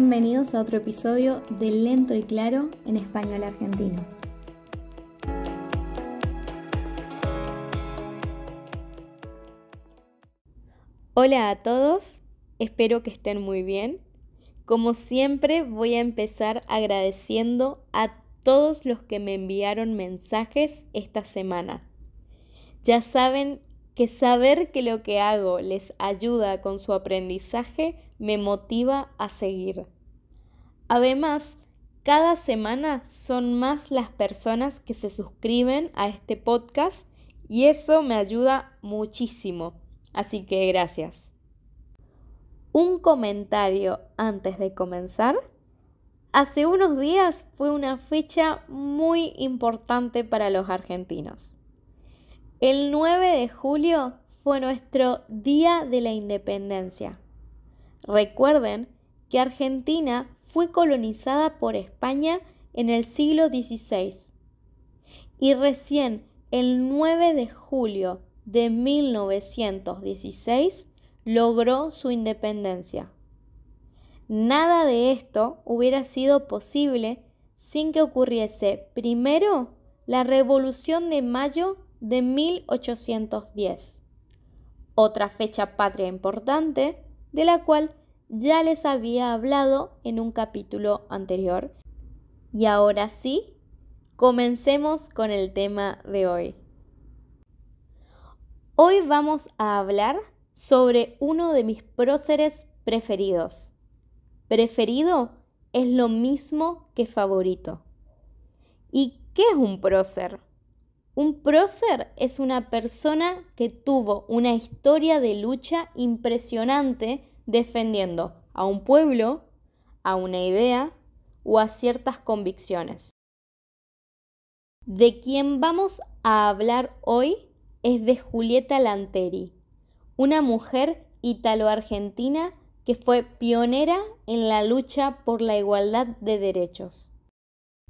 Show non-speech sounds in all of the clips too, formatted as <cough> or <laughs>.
Bienvenidos a otro episodio de Lento y Claro en Español Argentino. Hola a todos, espero que estén muy bien. Como siempre voy a empezar agradeciendo a todos los que me enviaron mensajes esta semana. Ya saben que saber que lo que hago les ayuda con su aprendizaje me motiva a seguir. Además, cada semana son más las personas que se suscriben a este podcast y eso me ayuda muchísimo. Así que gracias. Un comentario antes de comenzar. Hace unos días fue una fecha muy importante para los argentinos. El 9 de julio fue nuestro Día de la Independencia. Recuerden que Argentina fue colonizada por España en el siglo XVI y recién el 9 de julio de 1916 logró su independencia. Nada de esto hubiera sido posible sin que ocurriese primero la Revolución de Mayo de 1810, otra fecha patria importante de la cual ya les había hablado en un capítulo anterior. Y ahora sí, comencemos con el tema de hoy. Hoy vamos a hablar sobre uno de mis próceres preferidos. Preferido es lo mismo que favorito. ¿Y qué es un prócer? Un prócer es una persona que tuvo una historia de lucha impresionante defendiendo a un pueblo, a una idea o a ciertas convicciones. De quien vamos a hablar hoy es de Julieta Lanteri, una mujer italo-argentina que fue pionera en la lucha por la igualdad de derechos.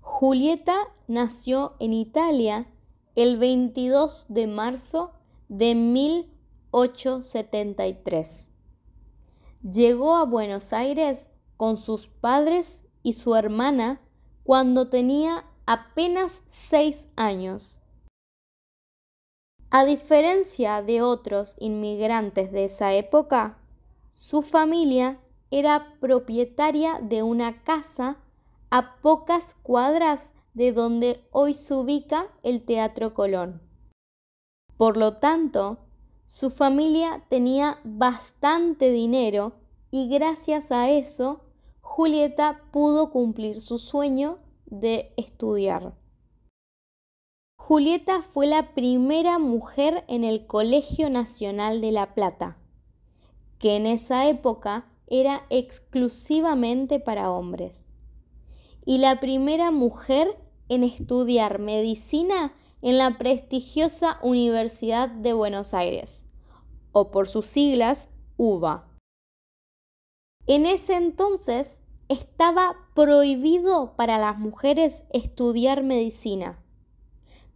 Julieta nació en Italia el 22 de marzo de 1873. Llegó a Buenos Aires con sus padres y su hermana cuando tenía apenas seis años. A diferencia de otros inmigrantes de esa época, su familia era propietaria de una casa a pocas cuadras de donde hoy se ubica el Teatro Colón. Por lo tanto, su familia tenía bastante dinero y gracias a eso, Julieta pudo cumplir su sueño de estudiar. Julieta fue la primera mujer en el Colegio Nacional de La Plata, que en esa época era exclusivamente para hombres, y la primera mujer en estudiar medicina en la prestigiosa Universidad de Buenos Aires, o por sus siglas, UBA. En ese entonces estaba prohibido para las mujeres estudiar medicina,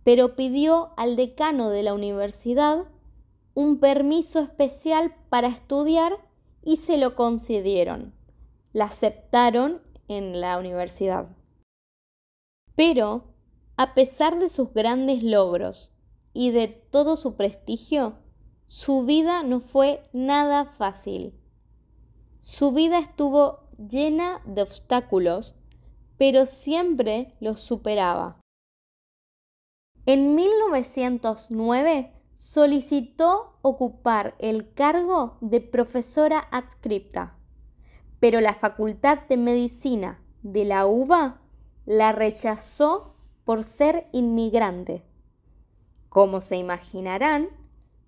pero pidió al decano de la universidad un permiso especial para estudiar y se lo concedieron. La aceptaron en la universidad. Pero, a pesar de sus grandes logros y de todo su prestigio, su vida no fue nada fácil. Su vida estuvo llena de obstáculos, pero siempre los superaba. En 1909 solicitó ocupar el cargo de profesora adscripta, pero la Facultad de Medicina de la UBA la rechazó por ser inmigrante. Como se imaginarán,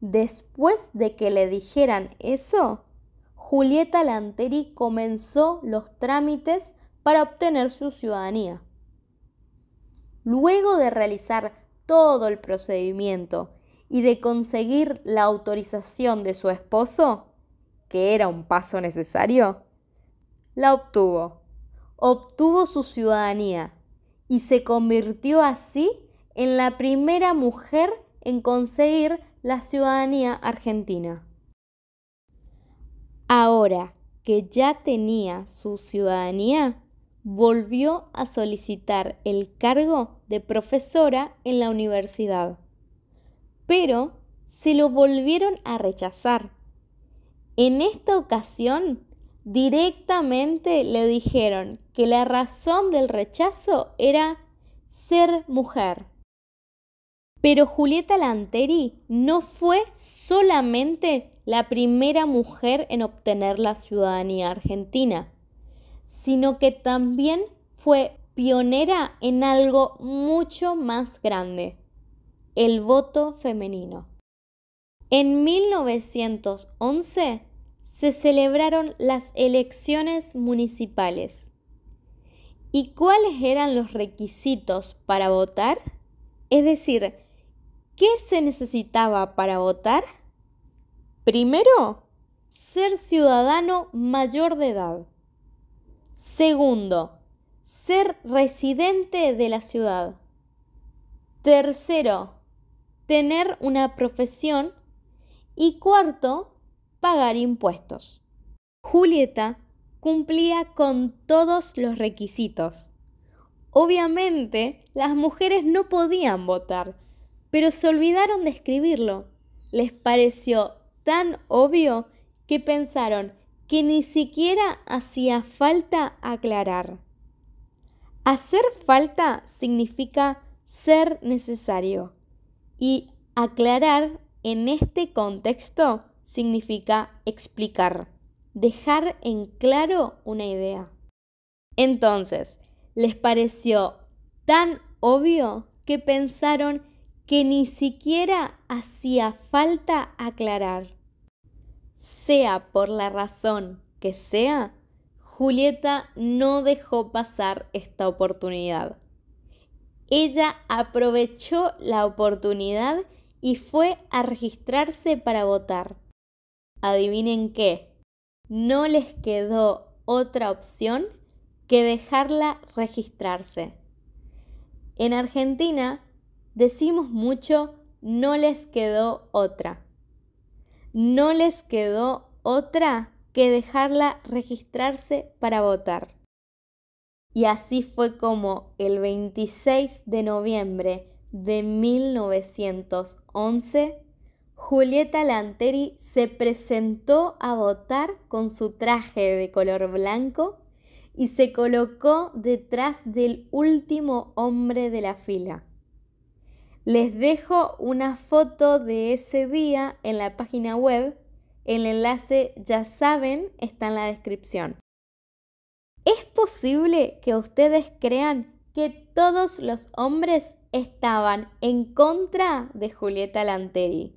después de que le dijeran eso, Julieta Lanteri comenzó los trámites para obtener su ciudadanía. Luego de realizar todo el procedimiento y de conseguir la autorización de su esposo, que era un paso necesario, la obtuvo obtuvo su ciudadanía y se convirtió así en la primera mujer en conseguir la ciudadanía argentina. Ahora que ya tenía su ciudadanía, volvió a solicitar el cargo de profesora en la universidad, pero se lo volvieron a rechazar. En esta ocasión directamente le dijeron que la razón del rechazo era ser mujer. Pero Julieta Lanteri no fue solamente la primera mujer en obtener la ciudadanía argentina, sino que también fue pionera en algo mucho más grande, el voto femenino. En 1911, se celebraron las elecciones municipales. ¿Y cuáles eran los requisitos para votar? Es decir, ¿qué se necesitaba para votar? Primero, ser ciudadano mayor de edad. Segundo, ser residente de la ciudad. Tercero, tener una profesión. Y cuarto, pagar impuestos. Julieta cumplía con todos los requisitos. Obviamente, las mujeres no podían votar, pero se olvidaron de escribirlo. Les pareció tan obvio que pensaron que ni siquiera hacía falta aclarar. Hacer falta significa ser necesario y aclarar en este contexto significa explicar, dejar en claro una idea. Entonces, les pareció tan obvio que pensaron que ni siquiera hacía falta aclarar. Sea por la razón que sea, Julieta no dejó pasar esta oportunidad. Ella aprovechó la oportunidad y fue a registrarse para votar adivinen qué, no les quedó otra opción que dejarla registrarse. En Argentina decimos mucho no les quedó otra. No les quedó otra que dejarla registrarse para votar. Y así fue como el 26 de noviembre de 1911 Julieta Lanteri se presentó a votar con su traje de color blanco y se colocó detrás del último hombre de la fila. Les dejo una foto de ese día en la página web. El enlace, ya saben, está en la descripción. ¿Es posible que ustedes crean que todos los hombres estaban en contra de Julieta Lanteri?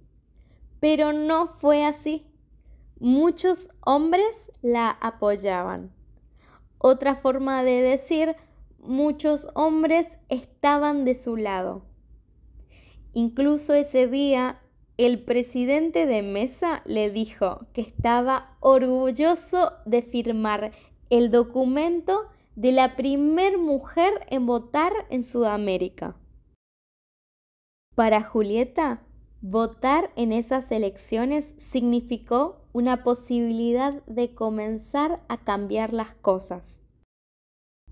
Pero no fue así. Muchos hombres la apoyaban. Otra forma de decir, muchos hombres estaban de su lado. Incluso ese día, el presidente de Mesa le dijo que estaba orgulloso de firmar el documento de la primer mujer en votar en Sudamérica. Para Julieta, Votar en esas elecciones significó una posibilidad de comenzar a cambiar las cosas.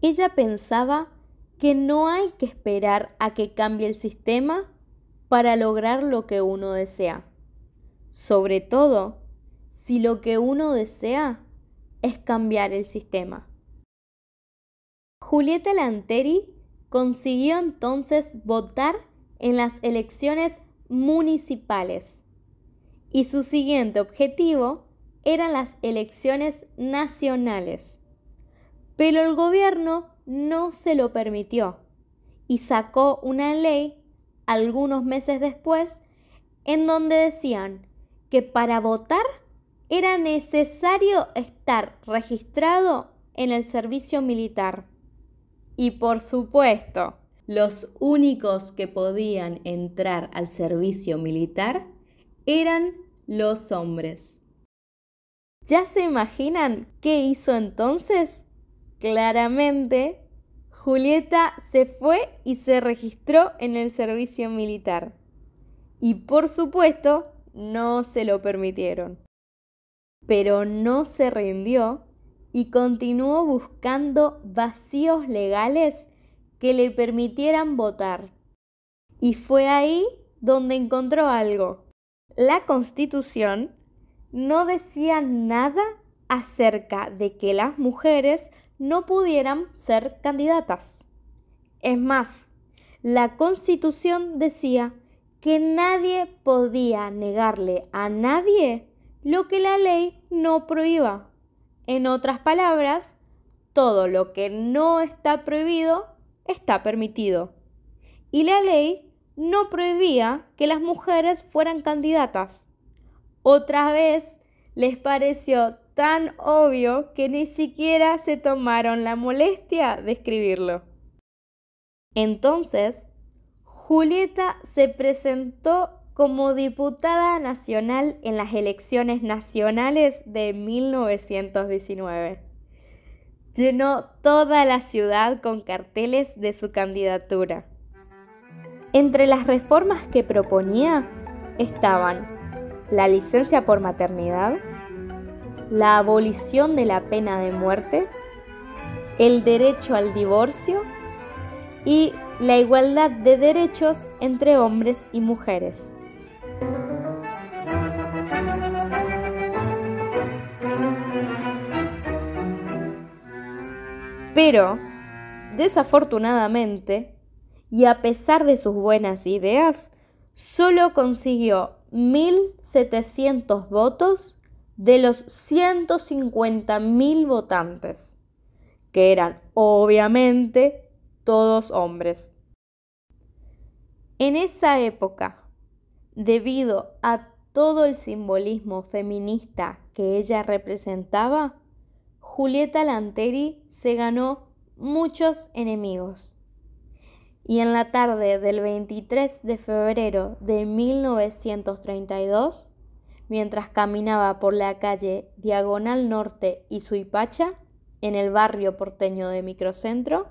Ella pensaba que no hay que esperar a que cambie el sistema para lograr lo que uno desea. Sobre todo si lo que uno desea es cambiar el sistema. Julieta Lanteri consiguió entonces votar en las elecciones municipales y su siguiente objetivo eran las elecciones nacionales. Pero el gobierno no se lo permitió y sacó una ley algunos meses después en donde decían que para votar era necesario estar registrado en el servicio militar. Y por supuesto, los únicos que podían entrar al servicio militar eran los hombres. ¿Ya se imaginan qué hizo entonces? Claramente, Julieta se fue y se registró en el servicio militar. Y por supuesto, no se lo permitieron. Pero no se rindió y continuó buscando vacíos legales que le permitieran votar. Y fue ahí donde encontró algo. La constitución no decía nada acerca de que las mujeres no pudieran ser candidatas. Es más, la constitución decía que nadie podía negarle a nadie lo que la ley no prohíba. En otras palabras, todo lo que no está prohibido está permitido. Y la ley no prohibía que las mujeres fueran candidatas. Otra vez les pareció tan obvio que ni siquiera se tomaron la molestia de escribirlo. Entonces, Julieta se presentó como diputada nacional en las elecciones nacionales de 1919 llenó toda la ciudad con carteles de su candidatura. Entre las reformas que proponía estaban la licencia por maternidad, la abolición de la pena de muerte, el derecho al divorcio y la igualdad de derechos entre hombres y mujeres. Pero, desafortunadamente, y a pesar de sus buenas ideas, solo consiguió 1.700 votos de los 150.000 votantes, que eran obviamente todos hombres. En esa época, debido a todo el simbolismo feminista que ella representaba, Julieta Lanteri se ganó muchos enemigos. Y en la tarde del 23 de febrero de 1932, mientras caminaba por la calle Diagonal Norte y Suipacha, en el barrio porteño de Microcentro,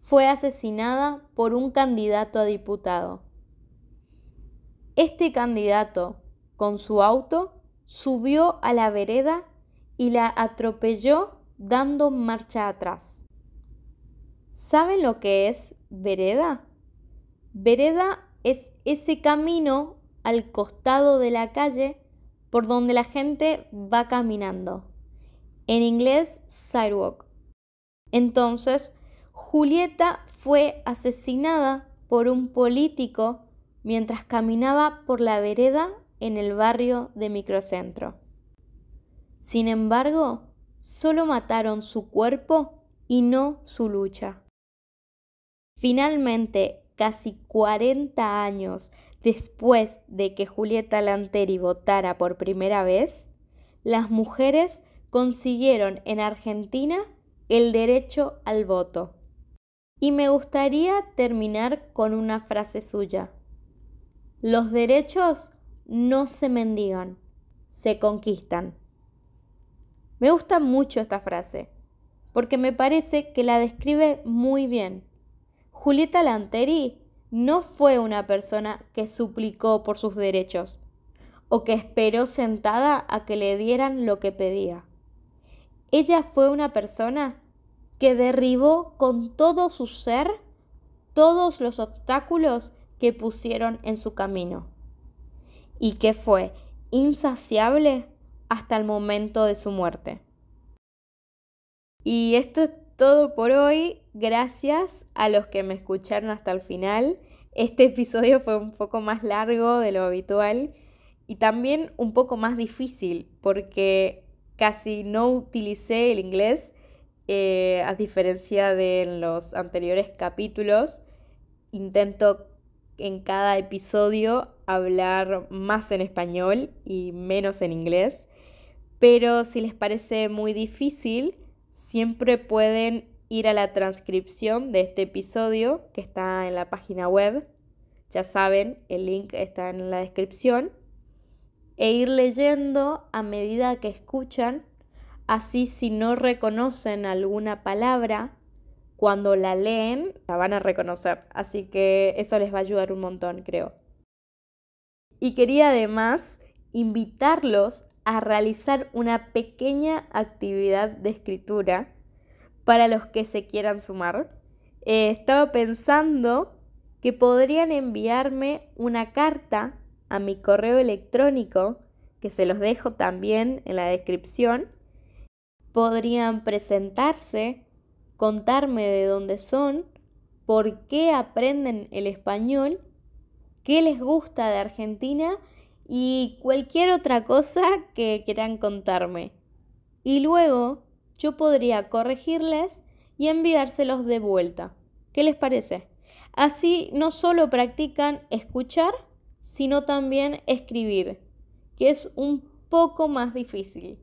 fue asesinada por un candidato a diputado. Este candidato, con su auto, subió a la vereda y la atropelló dando marcha atrás. ¿Saben lo que es vereda? Vereda es ese camino al costado de la calle por donde la gente va caminando. En inglés, sidewalk. Entonces, Julieta fue asesinada por un político mientras caminaba por la vereda en el barrio de Microcentro. Sin embargo, solo mataron su cuerpo y no su lucha. Finalmente, casi 40 años después de que Julieta Lanteri votara por primera vez, las mujeres consiguieron en Argentina el derecho al voto. Y me gustaría terminar con una frase suya. Los derechos no se mendigan, se conquistan. Me gusta mucho esta frase, porque me parece que la describe muy bien. Julieta Lanteri no fue una persona que suplicó por sus derechos o que esperó sentada a que le dieran lo que pedía. Ella fue una persona que derribó con todo su ser todos los obstáculos que pusieron en su camino y que fue insaciable hasta el momento de su muerte. Y esto es todo por hoy. Gracias a los que me escucharon hasta el final. Este <laughs> episodio fue un poco más largo de lo habitual y también un poco más difícil porque casi no utilicé el inglés eh, a diferencia de los anteriores capítulos. Intento en cada episodio hablar más en español y menos en inglés pero si les parece muy difícil, siempre pueden ir a la transcripción de este episodio que está en la página web. Ya saben, el link está en la descripción. E ir leyendo a medida que escuchan. Así si no reconocen alguna palabra, cuando la leen la van a reconocer. Así que eso les va a ayudar un montón, creo. Y quería además invitarlos a realizar una pequeña actividad de escritura para los que se quieran sumar. Eh, estaba pensando que podrían enviarme una carta a mi correo electrónico, que se los dejo también en la descripción. Podrían presentarse, contarme de dónde son, por qué aprenden el español, qué les gusta de Argentina y cualquier otra cosa que quieran contarme. Y luego yo podría corregirles y enviárselos de vuelta. ¿Qué les parece? Así no solo practican escuchar, sino también escribir, que es un poco más difícil. <laughs>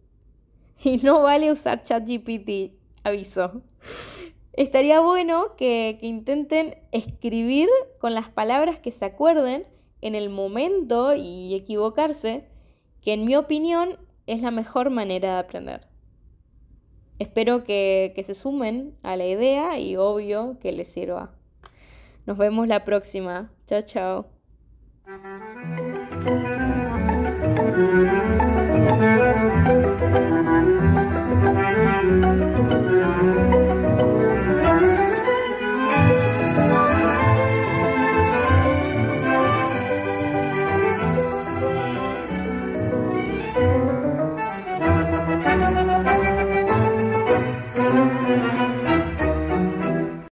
Y no vale usar ChatGPT, aviso. Estaría bueno que, que intenten escribir con las palabras que se acuerden en el momento y equivocarse, que en mi opinión es la mejor manera de aprender. Espero que, se sumen a la idea y obvio que les sirva. Nos vemos la próxima. Chao, chao.